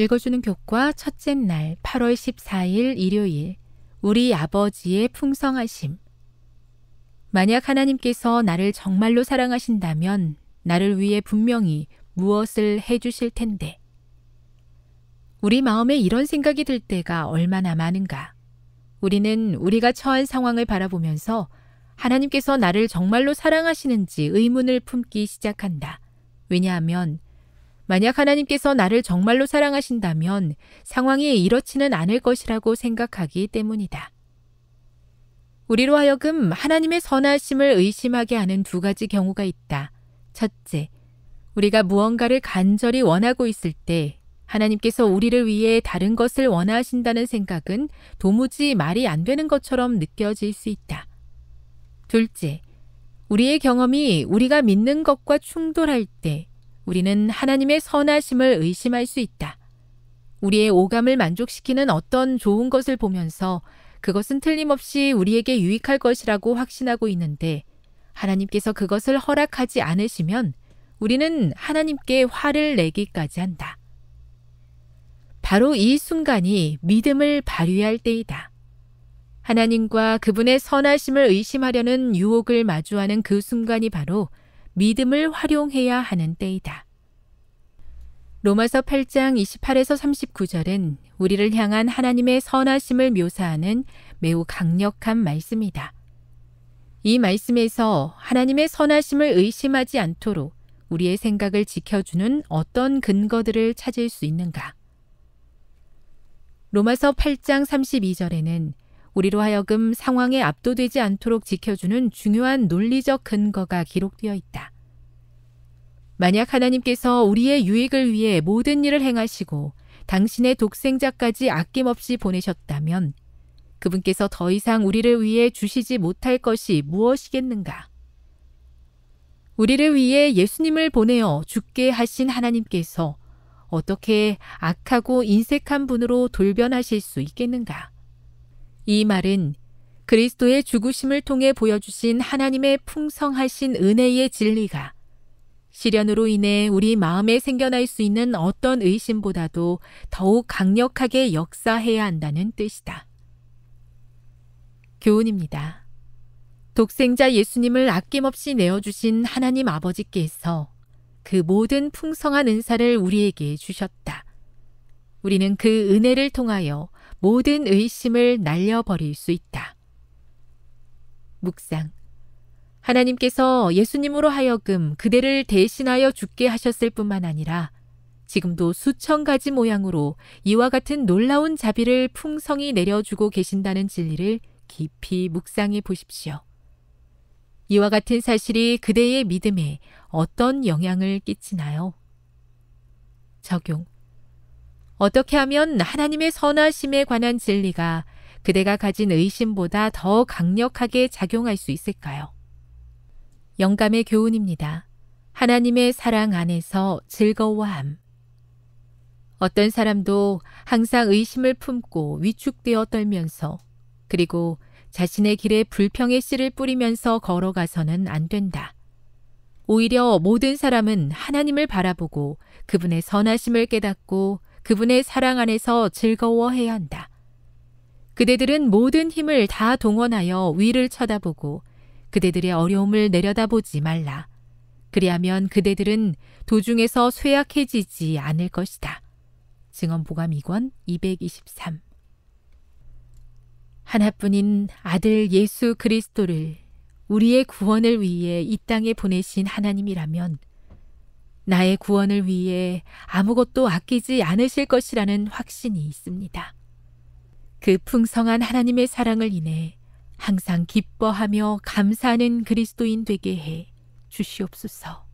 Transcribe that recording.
읽어주는 교과 첫째 날 8월 14일 일요일 우리 아버지의 풍성하심 만약 하나님께서 나를 정말로 사랑하신다면 나를 위해 분명히 무엇을 해주실 텐데. 우리 마음에 이런 생각이 들 때가 얼마나 많은가. 우리는 우리가 처한 상황을 바라보면서 하나님께서 나를 정말로 사랑하시는지 의문을 품기 시작한다. 왜냐하면 만약 하나님께서 나를 정말로 사랑하신다면 상황이 이렇지는 않을 것이라고 생각하기 때문이다. 우리로 하여금 하나님의 선하심을 의심하게 하는 두 가지 경우가 있다. 첫째, 우리가 무언가를 간절히 원하고 있을 때 하나님께서 우리를 위해 다른 것을 원하신다는 생각은 도무지 말이 안 되는 것처럼 느껴질 수 있다. 둘째, 우리의 경험이 우리가 믿는 것과 충돌할 때 우리는 하나님의 선하심을 의심할 수 있다. 우리의 오감을 만족시키는 어떤 좋은 것을 보면서 그것은 틀림없이 우리에게 유익할 것이라고 확신하고 있는데 하나님께서 그것을 허락하지 않으시면 우리는 하나님께 화를 내기까지 한다. 바로 이 순간이 믿음을 발휘할 때이다. 하나님과 그분의 선하심을 의심하려는 유혹을 마주하는 그 순간이 바로 믿음을 활용해야 하는 때이다. 로마서 8장 28에서 39절은 우리를 향한 하나님의 선하심을 묘사하는 매우 강력한 말씀이다. 이 말씀에서 하나님의 선하심을 의심하지 않도록 우리의 생각을 지켜주는 어떤 근거들을 찾을 수 있는가? 로마서 8장 32절에는 우리로 하여금 상황에 압도되지 않도록 지켜주는 중요한 논리적 근거가 기록되어 있다. 만약 하나님께서 우리의 유익을 위해 모든 일을 행하시고 당신의 독생자까지 아낌없이 보내셨다면 그분께서 더 이상 우리를 위해 주시지 못할 것이 무엇이겠는가? 우리를 위해 예수님을 보내어 죽게 하신 하나님께서 어떻게 악하고 인색한 분으로 돌변하실 수 있겠는가? 이 말은 그리스도의 죽으심을 통해 보여주신 하나님의 풍성하신 은혜의 진리가 시련으로 인해 우리 마음에 생겨날 수 있는 어떤 의심보다도 더욱 강력하게 역사해야 한다는 뜻이다. 교훈입니다. 독생자 예수님을 아낌없이 내어주신 하나님 아버지께서 그 모든 풍성한 은사를 우리에게 주셨다. 우리는 그 은혜를 통하여 모든 의심을 날려버릴 수 있다. 묵상. 하나님께서 예수님으로 하여금 그대를 대신하여 죽게 하셨을 뿐만 아니라 지금도 수천 가지 모양으로 이와 같은 놀라운 자비를 풍성히 내려주고 계신다는 진리를 깊이 묵상해 보십시오. 이와 같은 사실이 그대의 믿음에 어떤 영향을 끼치나요? 적용. 어떻게 하면 하나님의 선하심에 관한 진리가 그대가 가진 의심보다 더 강력하게 작용할 수 있을까요? 영감의 교훈입니다. 하나님의 사랑 안에서 즐거워함. 어떤 사람도 항상 의심을 품고 위축되어 떨면서 그리고 자신의 길에 불평의 씨를 뿌리면서 걸어가서는 안 된다. 오히려 모든 사람은 하나님을 바라보고 그분의 선하심을 깨닫고 그분의 사랑 안에서 즐거워해야 한다. 그대들은 모든 힘을 다 동원하여 위를 쳐다보고 그대들의 어려움을 내려다보지 말라. 그리하면 그대들은 도중에서 쇠약해지지 않을 것이다. 증언보감 2권 223 하나뿐인 아들 예수 그리스도를 우리의 구원을 위해 이 땅에 보내신 하나님이라면 나의 구원을 위해 아무것도 아끼지 않으실 것이라는 확신이 있습니다. 그 풍성한 하나님의 사랑을 인해 항상 기뻐하며 감사하는 그리스도인 되게 해 주시옵소서.